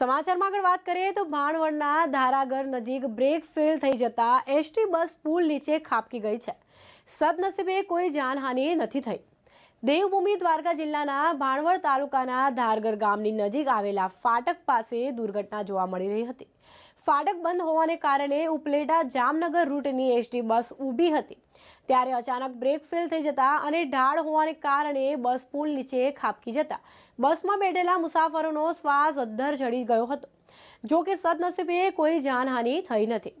સમાચારમાં આગળ વાત કરીએ તો ભાણવડના ધારાગર નજીક બ્રેક ફેલ થઈ જતા એસટી બસ પુલ નીચે ખાપકી ગઈ છે સદનસીબે કોઈ જાનહાનિ નથી થઈ દેવભૂમિ દ્વારકા જિલ્લાના ભાણવડ તાલુકાના ધારગર ગામની નજીક આવેલા ફાટક પાસે દુર્ઘટના જોવા મળી રહી હતી ફાટક બંધ હોવાને કારણે ઉપલેટા જામનગર રૂટની એસટી બસ ઊભી હતી ત્યારે અચાનક બ્રેક ફેલ થઈ જતા અને ઢાળ હોવાને કારણે બસ પુલ નીચે ખાપકી જતા બસમાં બેઠેલા મુસાફરોનો શ્વાસ અદ્ધર ચડી ગયો હતો જો કે સદનસીબે કોઈ જાનહાની થઈ નથી